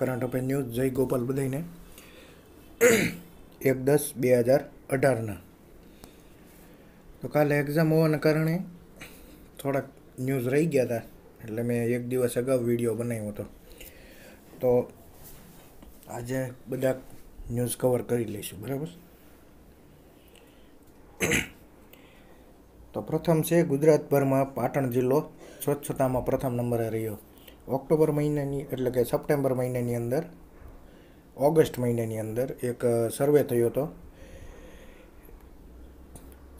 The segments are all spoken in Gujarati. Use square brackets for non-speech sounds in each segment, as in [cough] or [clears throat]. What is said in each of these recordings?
કરંટ અફેર ન્યૂઝ જય ગોપાલ બધાઈને એક દસ બે હજાર અઢારના તો કાલે એક્ઝામ હોવાના કારણે થોડાક ન્યૂઝ રહી ગયા હતા એટલે મેં એક દિવસ અગાઉ વિડીયો બનાવ્યો હતો તો આજે બધા ન્યૂઝ કવર કરી લઈશું બરાબર તો પ્રથમ છે ગુજરાતભરમાં પાટણ જિલ્લો સ્વચ્છતામાં પ્રથમ નંબરે રહ્યો ઓક્ટોબર મહિનાની એટલે કે સપ્ટેમ્બર મહિનાની અંદર ઓગસ્ટ મહિનાની અંદર એક સર્વે થયો હતો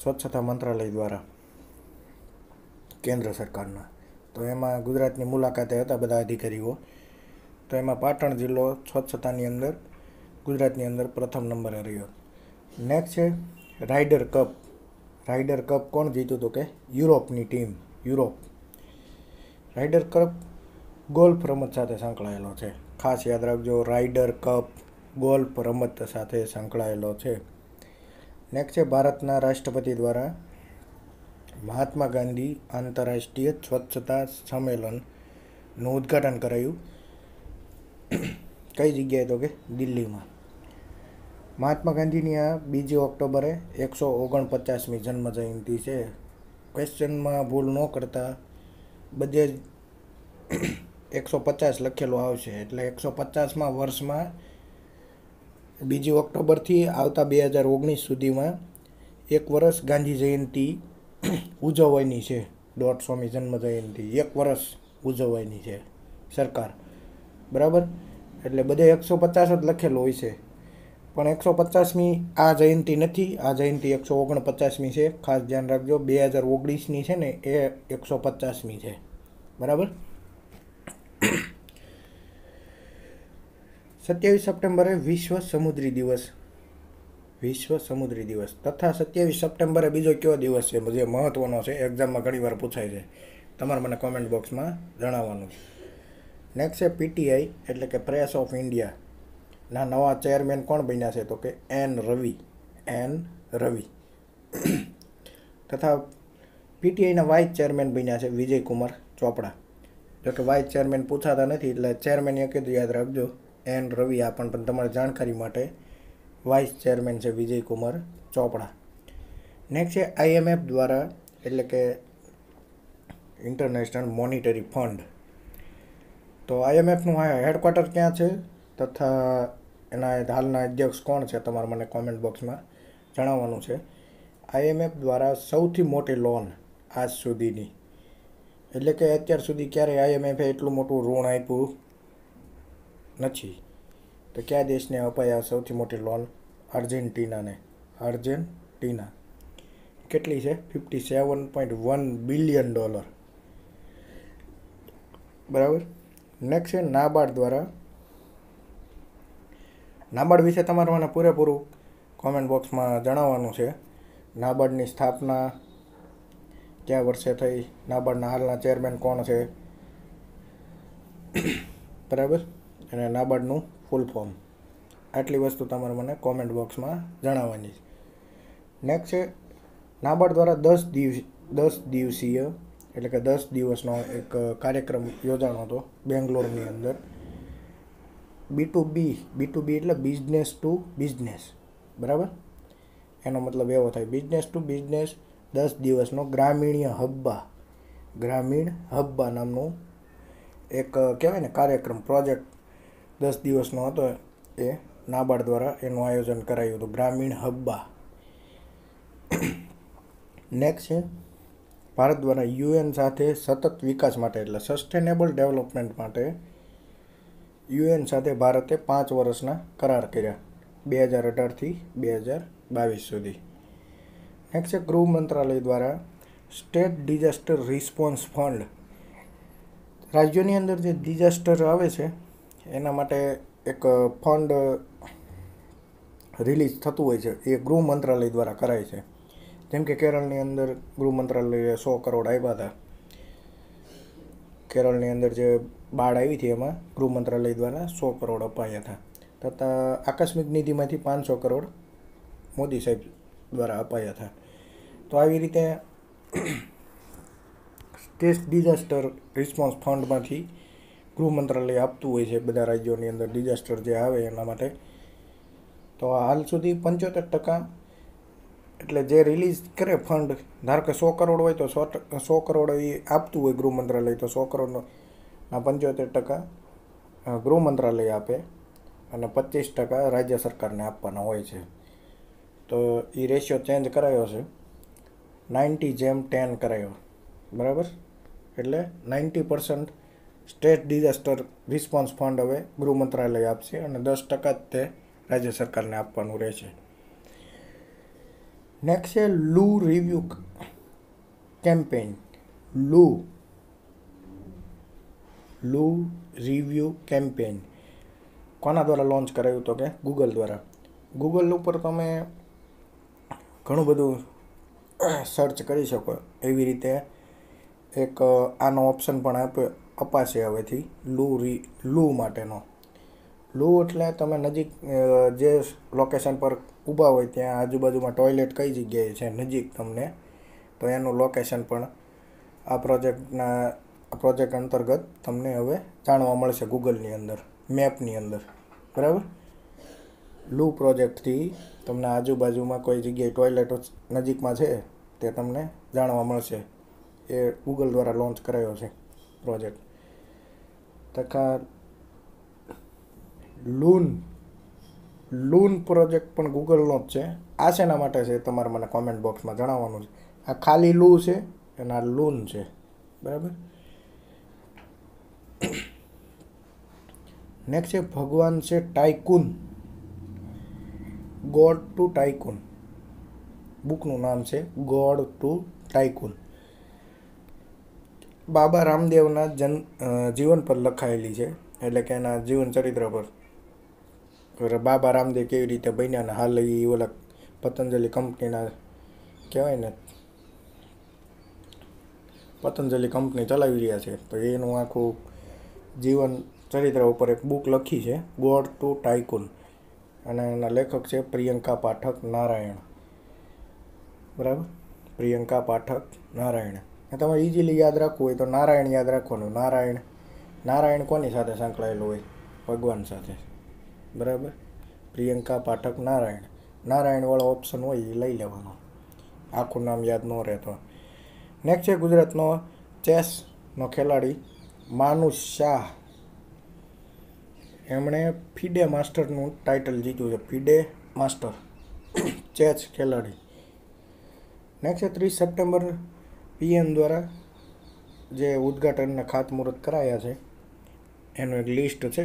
સ્વચ્છતા મંત્રાલય દ્વારા કેન્દ્ર સરકારના તો એમાં ગુજરાતની મુલાકાતે હતા બધા અધિકારીઓ તો એમાં પાટણ જિલ્લો સ્વચ્છતાની અંદર ગુજરાતની અંદર પ્રથમ નંબરે રહ્યો નેક્સ્ટ છે રાઇડર કપ રાઇડર કપ કોણ જીત્યું હતું કે યુરોપની team Europe Ryder Cup golf રમત સાથે સંકળાયેલો છે ખાસ યાદ રાખજો રાઇડર કપ ગોલ્ફ રમત સાથે સંકળાયેલો છે નેક્સ્ટ છે ભારતના રાષ્ટ્રપતિ દ્વારા મહાત્મા ગાંધી આંતરરાષ્ટ્રીય સ્વચ્છતા સંમેલનનું ઉદ્ઘાટન કરાયું કઈ જગ્યાએ તો કે દિલ્હીમાં મહાત્મા ગાંધીની આ બીજી ઓક્ટોબરે એકસો ઓગણપચાસમી જન્મ છે ક્વેશ્ચનમાં ભૂલ ન કરતા બધે જ એકસો પચાસ લખેલું આવશે એટલે એકસો પચાસમાં વર્ષમાં બીજી ઓક્ટોબરથી આવતા બે હજાર ઓગણીસ સુધીમાં એક વર્ષ ગાંધી જયંતિ ઉજવવાની છે દોઢ સ્વામી જન્મ જયંતિ એક વર્ષ ઉજવવાની છે સરકાર બરાબર એટલે બધે એકસો પચાસ જ લખેલું હોય છે પણ એકસો પચાસમી આ જયંતિ નથી આ જયંતિ એકસો ઓગણપચાસમી છે ખાસ ધ્યાન રાખજો બે હજાર ઓગણીસની છે ને એ એકસો પચાસમી છે બરાબર સત્યાવીસ સપ્ટેમ્બરે વિશ્વ સમુદ્રી દિવસ વિશ્વ સમુદ્રી દિવસ તથા સત્યાવીસ સપ્ટેમ્બરે બીજો કયો દિવસ છે જે મહત્ત્વનો છે એક્ઝામમાં ઘણીવાર પૂછાય છે તમારે મને કોમેન્ટ બોક્સમાં જણાવવાનું નેક્સ્ટ છે પીટીઆઈ એટલે કે પ્રેસ ઓફ ઇન્ડિયા ના નવા ચેરમેન કોણ બન્યા છે તો કે એન રવિ એન રવિ તથા પીટીઆઈના વાઇસ ચેરમેન બન્યા છે વિજયકુમાર ચોપડા જોકે વાઇસ ચેરમેન પૂછાતા નથી એટલે ચેરમેન એ કીધું યાદ રાખજો એન રવિ આ પણ તમારી જાણકારી માટે વાઇસ ચેરમેન છે વિજયકુમાર ચોપડા નેક્સ્ટ છે આઈએમએફ દ્વારા એટલે કે ઇન્ટરનેશનલ મોનિટરી ફંડ તો આઈએમએફનું હેડક્વાર્ટર ક્યાં છે તથા એના હાલના અધ્યક્ષ કોણ છે તમારે મને કોમેન્ટ બોક્સમાં જણાવવાનું છે આઈએમએફ દ્વારા સૌથી મોટી લોન આજ સુધીની એટલે કે અત્યાર સુધી ક્યારેય આઈએમએફે એટલું મોટું ઋણ આપ્યું નથી તો કયા દેશને અપાયા સૌથી મોટી લોન આર્જેન્ટિનાને આર્જેન્ટિના કેટલી છે fifty seven point one billion dollar બરાબર નેક્સ્ટ છે નાબાર્ડ દ્વારા નાબાર્ડ વિશે તમારે મને પૂરેપૂરું કોમેન્ટ બોક્સમાં જણાવવાનું છે નાબાર્ડની સ્થાપના કયા વર્ષે થઈ નાબાર્ડના હાલના ચેરમેન કોણ છે બરાબર અને નાબાર્ડનું ફૂલ ફોર્મ આટલી વસ્તુ તમારે મને કોમેન્ટ બોક્સમાં જણાવવાની છે નેક્સ્ટ છે નાબાર્ડ દ્વારા દસ દિવસ દસ દિવસીય એટલે કે દસ દિવસનો એક કાર્યક્રમ યોજાણો હતો બેંગ્લોરની અંદર બી ટુ બી બી ટુ બી એટલે બિઝનેસ ટુ બિઝનેસ બરાબર એનો મતલબ એવો થાય બિઝનેસ ટુ બિઝનેસ દસ દિવસનો ગ્રામીણીય હબ્બા ગ્રામીણ હબ્બા નામનું એક કહેવાય ને કાર્યક્રમ પ્રોજેક્ટ દસ દિવસનો હતો એ નાબાર્ડ દ્વારા એનું આયોજન કરાયું હતું ગ્રામીણ હબ્બા નેક્સ્ટ છે ભારત દ્વારા યુએન સાથે સતત વિકાસ માટે એટલે સસ્ટેનેબલ ડેવલપમેન્ટ માટે યુએન સાથે ભારતે પાંચ વર્ષના કરાર કર્યા બે હજાર અઢારથી બે હજાર બાવીસ સુધી નેક્સ્ટ છે ગૃહ મંત્રાલય દ્વારા સ્ટેટ ડિઝાસ્ટર રિસ્પોન્સ ફંડ રાજ્યોની અંદર જે ડિઝાસ્ટર આવે છે એના માટે એક ફંડ રિલીઝ થતું હોય છે એ ગૃહ મંત્રાલય દ્વારા કરાય છે જેમ કે કેરળની અંદર ગૃહ મંત્રાલયે સો કરોડ આવ્યા હતા કેરળની અંદર જે બાળ આવી હતી એમાં ગૃહ મંત્રાલય દ્વારા સો કરોડ અપાયા હતા તથા આકસ્મિક નિધિમાંથી પાંચસો કરોડ મોદી સાહેબ દ્વારા અપાયા હતા તો આવી રીતે [clears throat] સ્ટેટ ડિઝાસ્ટર રિસ્પોન્સ ફંડમાંથી ગૃહ મંત્રાલય આપતું હોય છે બધા રાજ્યોની અંદર ડિઝાસ્ટર જે આવે એના માટે તો હાલ સુધી પંચોતેર ટકા એટલે જે રિલીઝ કરે ફંડ ધારો કે સો કરોડ હોય તો સો સો કરોડ એ આપતું હોય ગૃહ મંત્રાલય તો સો કરોડના પંચોતેર ટકા ગૃહ મંત્રાલય આપે અને પચીસ ટકા રાજ્ય સરકારને આપવાના હોય છે તો એ રેશિયો ચેન્જ કરાયો છે નાઇન્ટી જેમ ટેન કરાયો બરાબર એટલે ninety percent state disaster response fund હવે ગૃહ મંત્રાલય આપશે અને દસ ટકા જ તે રાજ્ય સરકારને આપવાનું રહેશે નેક્સ્ટ છે loo review campaign loo loo review campaign કોના દ્વારા લોન્ચ કરાયું તો કે ગૂગલ દ્વારા ગૂગલ ઉપર તમે ઘણું બધું સર્ચ કરી શકો એવી રીતે એક આનો ઓપ્શન પણ આપ્યો અપાશે હવેથી લૂ રી લૂ માટેનો લૂ એટલે તમે નજીક જે લોકેશન પર ઊભા હોય ત્યાં આજુબાજુમાં ટોયલેટ કઈ જગ્યાએ છે નજીક તમને તો એનું લોકેશન પણ આ પ્રોજેક્ટના પ્રોજેક્ટ અંતર્ગત તમને હવે જાણવા મળશે ગૂગલની અંદર મેપની અંદર બરાબર લૂ પ્રોજેક્ટથી તમને આજુબાજુમાં કોઈ જગ્યાએ ટોયલેટ નજીકમાં છે તે તમને જાણવા મળશે એ ગૂગલ દ્વારા લોન્ચ કરાયો છે પ્રોજેક્ટ તથા લૂન લૂન પ્રોજેક્ટ પણ ગૂગલનો જ છે આ શેના માટે છે તમારે મને કોમેન્ટ બોક્સમાં જણાવવાનું છે આ ખાલી લૂ છે અને આ લૂન છે બરાબર નેક્સ્ટ છે ભગવાન છે ટાઈકુન ગોડ ટુ ટાઈકુન બુકનું નામ છે ગોડ ટુ ટાઈકુન બાબા રામદેવના જન જીવન પર લખાયેલી છે એટલે કે એના જીવન ચરિત્ર પર બાબા રામદેવ કેવી રીતે બન્યા હાલ એ ઓલા પતંજલિ કંપનીના કહેવાય ને પતંજલિ કંપની ચલાવી રહ્યા છે તો એનું આખું જીવન ચરિત્ર ઉપર એક બુક લખી છે ગોડ ટુ ટાઇકુન અને એના લેખક છે પ્રિયંકા પાઠક નારાયણ બરાબર પ્રિયંકા પાઠક નારાયણ ને તમે ઇઝીલી યાદ રાખવું હોય તો નારાયણ યાદ રાખવાનું નારાયણ નારાયણ કોની સાથે સંકળાયેલું હોય ભગવાન સાથે બરાબર પ્રિયંકા પાઠક નારાયણ નારાયણવાળો ઓપ્શન હોય એ લઈ લેવાનો આખું નામ યાદ ન રહેતો નેક્સ્ટ છે ગુજરાતનો ચેસનો ખેલાડી માનુષ શાહ એમણે ફીડે માસ્ટરનું ટાઇટલ જીત્યું છે ફીડે માસ્ટર ચેસ ખેલાડી નેક્સ્ટ છે ત્રીસ સપ્ટેમ્બર પીએમ દ્વારા જે ઉદ્ઘાટનના ખાતમુહૂર્ત કરાયા છે એનું એક લિસ્ટ છે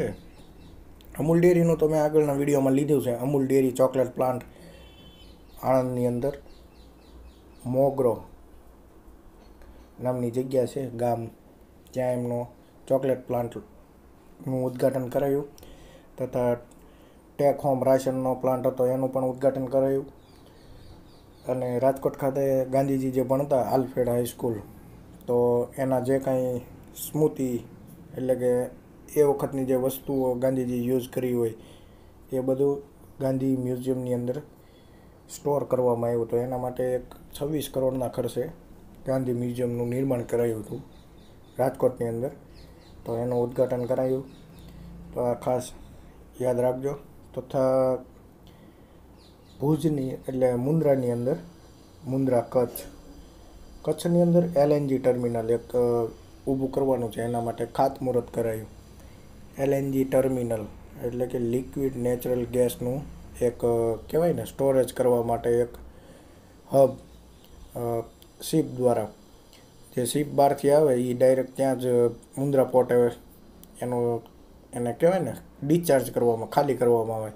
અમૂલ ડેરીનું તમે આગળના વિડીયોમાં લીધું છે અમૂલ ડેરી ચોકલેટ પ્લાન્ટ આણંદની અંદર મોગરો નામની જગ્યા છે ગામ ત્યાં એમનો ચોકલેટ પ્લાન્ટનું ઉદ્ઘાટન કરાયું તથા ટેક હોમ રાશનનો પ્લાન્ટ હતો એનું પણ ઉદ્ઘાટન કરાયું અને રાજકોટ ખાતે ગાંધીજી જે ભણતા આલ્ફેડ હાઈસ્કૂલ તો એના જે કાંઈ સ્મૃતિ એટલે કે એ વખતની જે વસ્તુઓ ગાંધીજી યુઝ કરી હોય એ બધું ગાંધી મ્યુઝિયમની અંદર સ્ટોર કરવામાં આવ્યું હતું એના માટે એક છવ્વીસ કરોડના ખર્ચે ગાંધી મ્યુઝિયમનું નિર્માણ કરાયું હતું રાજકોટની અંદર તો એનું ઉદ્ઘાટન કરાયું તો આ ખાસ યાદ રાખજો તથા ભુજની એટલે મુન્દ્રાની અંદર મુન્દ્રા કચ્છ કચ્છની અંદર એલએનજી ટર્મિનલ એક ઊભું કરવાનું છે એના માટે ખાતમુહૂર્ત કરાયું એલએનજી ટર્મિનલ એટલે કે લિક્વિડ નેચરલ ગેસનું એક કહેવાય ને સ્ટોરેજ કરવા માટે એક હબ શિપ દ્વારા જે શિપ બહારથી આવે એ ડાયરેક્ટ ત્યાં જ મુન્દ્રા પોર્ટ આવે એનો એને કહેવાય ને ડિસ્ચાર્જ કરવામાં ખાલી કરવામાં આવે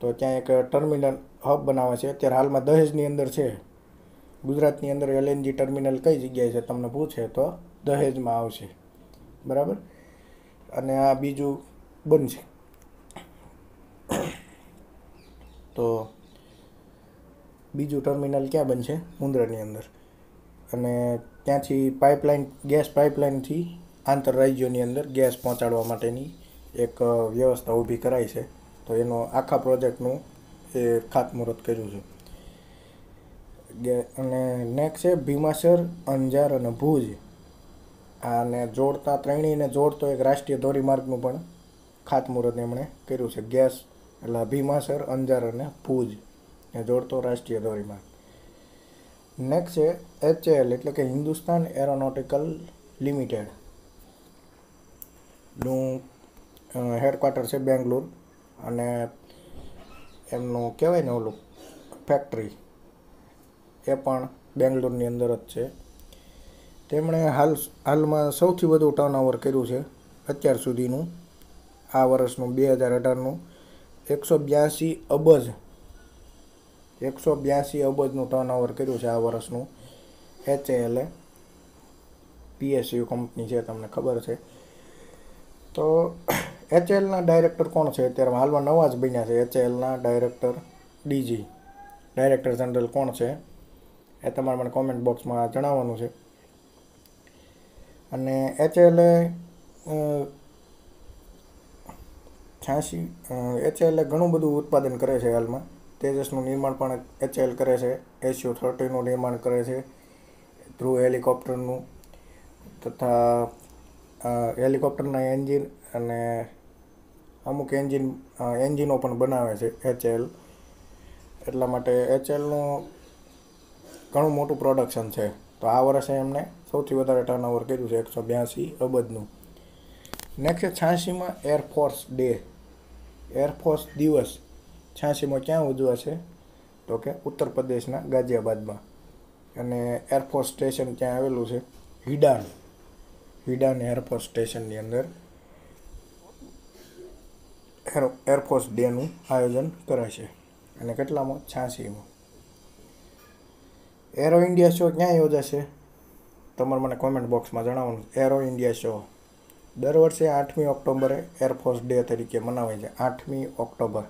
તો ત્યાં એક ટર્મિનલ હબ બનાવે છે અત્યારે હાલમાં દહેજની અંદર છે ગુજરાતની અંદર એલએનજી ટર્મિનલ કઈ જગ્યાએ છે તમને પૂછે તો દહેજમાં આવશે બરાબર અને આ બીજું બનશે તો બીજું ટર્મિનલ ક્યાં બનશે મુંદ્રાની અંદર અને ત્યાંથી પાઇપલાઇન ગેસ પાઇપલાઇનથી આંતર રાજ્યોની અંદર ગેસ પહોંચાડવા માટેની એક વ્યવસ્થા ઊભી કરાઈ છે તો એનો આખા પ્રોજેક્ટનું એ ખાતમુહૂર્ત કર્યું છે અને નેક્સ્ટ છે ભીમાસર અંજાર અને ભુજ આને જોડતા ત્રણેયને જોડતો એક રાષ્ટ્રીય ધોરીમાર્ગનું પણ ખાતમુહૂર્ત એમણે કર્યું છે ગેસ એટલે ભીમાસર અંજાર અને ભુજ એ જોડતો રાષ્ટ્રીય ધોરીમાર્ગ નેક્સ્ટ છે એચએલ એટલે કે હિન્દુસ્તાન એરોનોટિકલ લિમિટેડ નું હેડક્વાર્ટર છે બેંગ્લોર અને એમનું કહેવાય ને ઓલું ફેક્ટરી એ પણ બેંગ્લોરની અંદર જ છે તેમણે હાલ હાલમાં સૌથી વધુ ટર્નઓવર કર્યું છે અત્યાર સુધીનું આ વર્ષનું બે હજાર અઢારનું એકસો બ્યાસી અબજ એકસો બ્યાસી અબજનું ટર્નઓવર કર્યું છે આ વર્ષનું એચએલએ પીએસયુ કંપની છે તમને ખબર છે તો એચએલના ડાયરેક્ટર કોણ છે અત્યારે હાલમાં નવા જ બન્યા છે એચએલના ડાયરેક્ટર ડીજી ડાયરેક્ટર જનરલ કોણ છે એ તમારે મને કોમેન્ટ બોક્સમાં જણાવવાનું છે અને એચએલએ છ્યાસી એચએલએ ઘણું બધું ઉત્પાદન કરે છે હાલમાં તેજસનું નિર્માણ પણ એચએલ કરે છે એસયુ થર્ટીનું નિર્માણ કરે છે ધ્રુવ હેલિકોપ્ટરનું તથા હેલિકોપ્ટરના એન્જિન અને અમુક એન્જિન એન્જિનો પણ બનાવે છે એચએલ એટલા માટે એચએલનું ઘણું મોટું પ્રોડક્શન છે તો આ વર્ષે એમણે સૌથી વધારે ટર્નઓવર કર્યું છે એકસો બ્યાસી અબજનું નેક્સ્ટ છ્યાસીમાં એરફોર્સ ડે એરફોર્સ દિવસ છ્યાસીમાં ક્યાં ઉજવાશે તો કે ઉત્તર પ્રદેશના ગાઝિયાબાદમાં અને એરફોર્સ સ્ટેશન ત્યાં આવેલું છે હિડાન હિડાન એરફોર્સ સ્ટેશનની અંદર એરો એરફોર્સ ડેનું આયોજન કરાશે અને કેટલામાં છ્યાસીમાં એરો ઇન્ડિયા શો ક્યાં યોજાશે તમારે મને કોમેન્ટ બોક્સમાં જણાવવાનું એરો ઇન્ડિયા શો દર વર્ષે આઠમી ઓક્ટોબરે એરફોર્સ ડે તરીકે મનાવાય છે આઠમી ઓક્ટોબર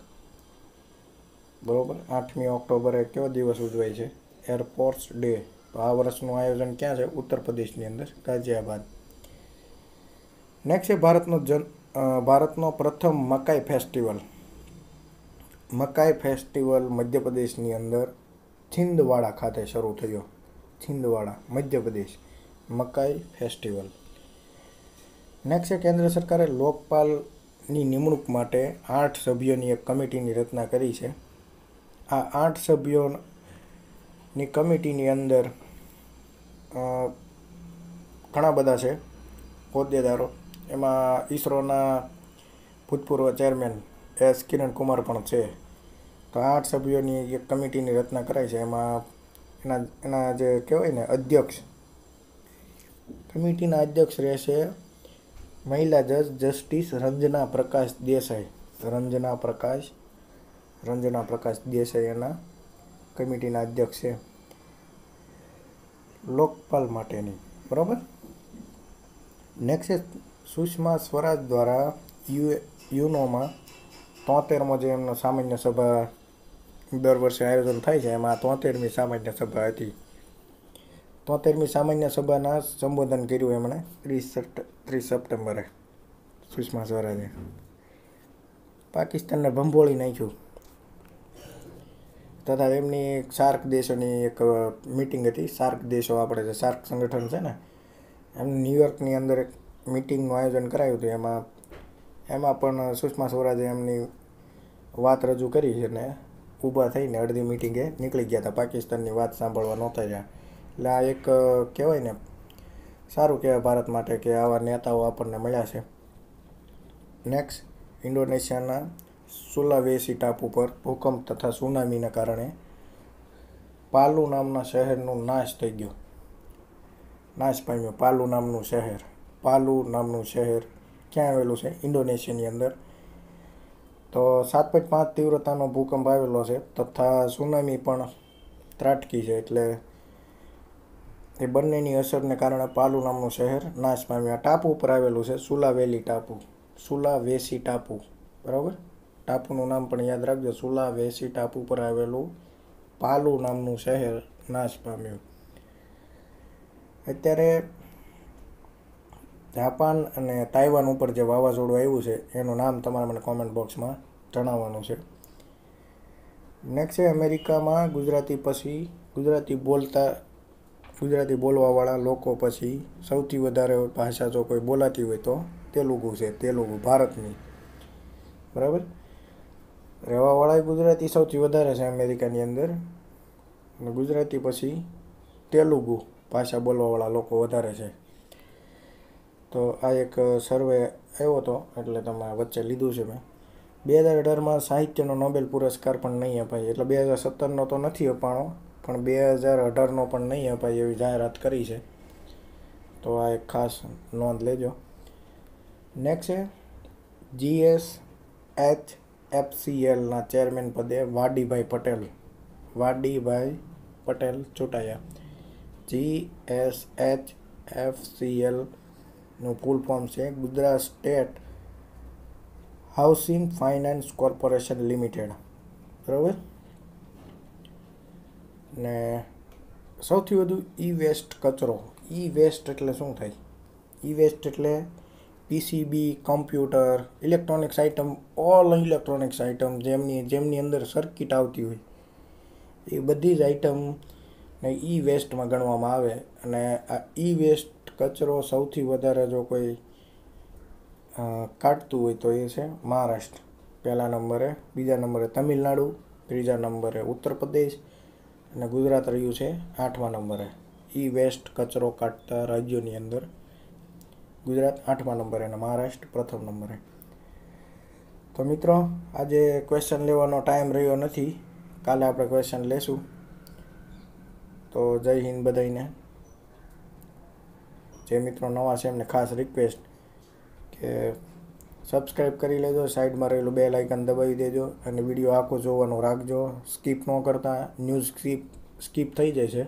બરાબર આઠમી ઓક્ટોબરે કયો દિવસ ઉજવાય છે એરફોર્સ ડે તો આ વર્ષનું આયોજન ક્યાં છે ઉત્તર પ્રદેશની અંદર ગાઝિયાબાદ નેક્સ્ટ છે ભારતનો જન ભારતનો પ્રથમ મકાઈ ફેસ્ટિવલ મકાઈ ફેસ્ટિવલ મધ્યપ્રદેશની અંદર છિંદવાડા ખાતે શરૂ થયો છિંદવાડા મધ્યપ્રદેશ મકાઈ ફેસ્ટિવલ નેક્સ્ટ કેન્દ્ર સરકારે લોકપાલની નિમણૂક માટે આઠ સભ્યોની એક કમિટીની રચના કરી છે આ આઠ સભ્યોની કમિટીની અંદર ઘણા બધા છે હોદ્દેદારો એમાં ઈસરોના ભૂતપૂર્વ ચેરમેન એસ કિરણ કુમાર પણ છે તો આઠ સભ્યોની એક કમિટીની રચના કરાઈ છે એમાં એના એના જે કહેવાય ને અધ્યક્ષ કમિટીના અધ્યક્ષ રહેશે મહિલા જજ જસ્ટિસ રંજના પ્રકાશ દેસાઈ રંજના પ્રકાશ રંજના પ્રકાશ દેસાઈ એના કમિટીના અધ્યક્ષ છે લોકપાલ માટેની બરાબર નેક્સ્ટ સુષ્મા સ્વરાજ દ્વારા યુ યુનોમાં તોતેરમો જે એમનો સામાન્ય સભા દર વર્ષે આયોજન થાય છે એમાં તોતેરમી સામાન્ય સભા હતી તોતેરમી સામાન્ય સભાના સંબોધન કર્યું એમણે ત્રીસ ત્રીસ સપ્ટેમ્બરે સુષ્મા સ્વરાજે પાકિસ્તાનને ભંભોળી નાખ્યું તથા એમની એક સાર્ક દેશોની એક મિટિંગ હતી સાર્ક દેશો આપણે જે સાર્ક સંગઠન છે ને એમ ન્યૂયોર્કની અંદર એક મિટિંગનું આયોજન કરાયું હતું એમાં એમાં પણ સુષ્મા સ્વરાજે એમની વાત રજૂ કરી અને ઊભા થઈને અડધી મિટિંગે નીકળી ગયા હતા પાકિસ્તાનની વાત સાંભળવા નહોતા જ્યાં એટલે આ એક કહેવાય ને સારું કહેવાય ભારત માટે કે આવા નેતાઓ આપણને મળ્યા છે નેક્સ્ટ ઇન્ડોનેશિયાના સુલાવેસી ટાપુ પર ભૂકંપ તથા સુનામીના કારણે પાલુ નામના શહેરનું નાશ થઈ ગયો નાશ પામ્યો પાલુ નામનું શહેર પાલુ નામનું શહેર ક્યાં આવેલું છે ઇન્ડોનેશિયાની અંદર તો સાત પોઈન્ટ પાંચ તીવ્રતાનો ભૂકંપ આવેલો છે તથા સુનામી પણ ત્રાટકી છે એટલે એ બંનેની અસરને કારણે પાલુ નામનું શહેર નાશ પામ્યું આ ટાપુ ઉપર આવેલું છે સુલાવેલી ટાપુ સુલાવેસી ટાપુ બરાબર ટાપુનું નામ પણ યાદ રાખજો સુલાવેસી ટાપુ પર આવેલું પાલુ નામનું શહેર નાશ પામ્યું અત્યારે જાપાન અને તાઇવાન ઉપર જે વાવાઝોડું આવ્યું છે એનું નામ તમારે મને કોમેન્ટ બોક્સમાં જણાવવાનું છે નેક્સ્ટ છે અમેરિકામાં ગુજરાતી પછી ગુજરાતી બોલતા ગુજરાતી બોલવાવાળા લોકો પછી સૌથી વધારે ભાષા જો કોઈ બોલાતી હોય તો તેલુગુ છે તેલુગુ ભારતની બરાબર રહેવાવાળા ગુજરાતી સૌથી વધારે છે અમેરિકાની અંદર અને ગુજરાતી પછી તેલુગુ ભાષા બોલવાવાળા લોકો વધારે છે તો આ એક સર્વે આવ્યો હતો એટલે તમે વચ્ચે લીધું છે મેં બે હજાર અઢારમાં સાહિત્યનો નોબેલ પુરસ્કાર પણ નહીં અપાય એટલે બે હજાર સત્તરનો તો નથી અપાણો પણ બે હજાર અઢારનો પણ નહીં અપાય એવી જાહેરાત કરી છે તો આ એક ખાસ નોંધ લેજો નેક્સ્ટ છે જીએસ એચ એફસીએલના ચેરમેન પદે વાડીભાઈ પટેલ વાડીભાઈ પટેલ ચૂંટાયા જી એસ એચ એફસીએલ નું ફૂલ ફોર્મ છે Gujarat state housing finance corporation limited બરાબર ને સૌથી વધુ ઈ વેસ્ટ કચરો ઈ વેસ્ટ એટલે શું થાય ઈ વેસ્ટ એટલે PCB computer electronics item all electronics item જેમની જેમની અંદર સર્કિટ આવતી હોય એ બધી જ આઇટમ ને ઈ વેસ્ટમાં ગણવામાં આવે અને આ ઈ વેસ્ટ કચરો સૌથી વધારે જો કોઈ કાઢતું હોય તો એ છે મહારાષ્ટ્ર પહેલા નંબરે બીજા નંબરે તમિલનાડુ ત્રીજા નંબરે ઉત્તર પ્રદેશ અને ગુજરાત રહ્યું છે આઠમા નંબરે ઈ વેસ્ટ કચરો કાઢતા રાજ્યોની અંદર ગુજરાત આઠમા નંબરે અને મહારાષ્ટ્ર પ્રથમ નંબરે તો મિત્રો આજે ક્વેશ્ચન લેવાનો ટાઈમ રહ્યો નથી કાલે આપણે ક્વેશ્ચન લેશું તો જય હિન્દ બધાઈને જે મિત્રો નવા છે એમને ખાસ રિક્વેસ્ટ કે સબસ્ક્રાઈબ કરી લેજો સાઈડમાં રહેલું બે લાઇકન દબાવી દેજો અને વિડીયો આખો જોવાનો રાખજો સ્કીપ ન કરતા ન્યૂઝ સ્કીપ સ્કીપ થઈ જાય છે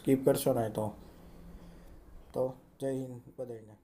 સ્કીપ કરશો ને તો તો જય હિન્દ બધાને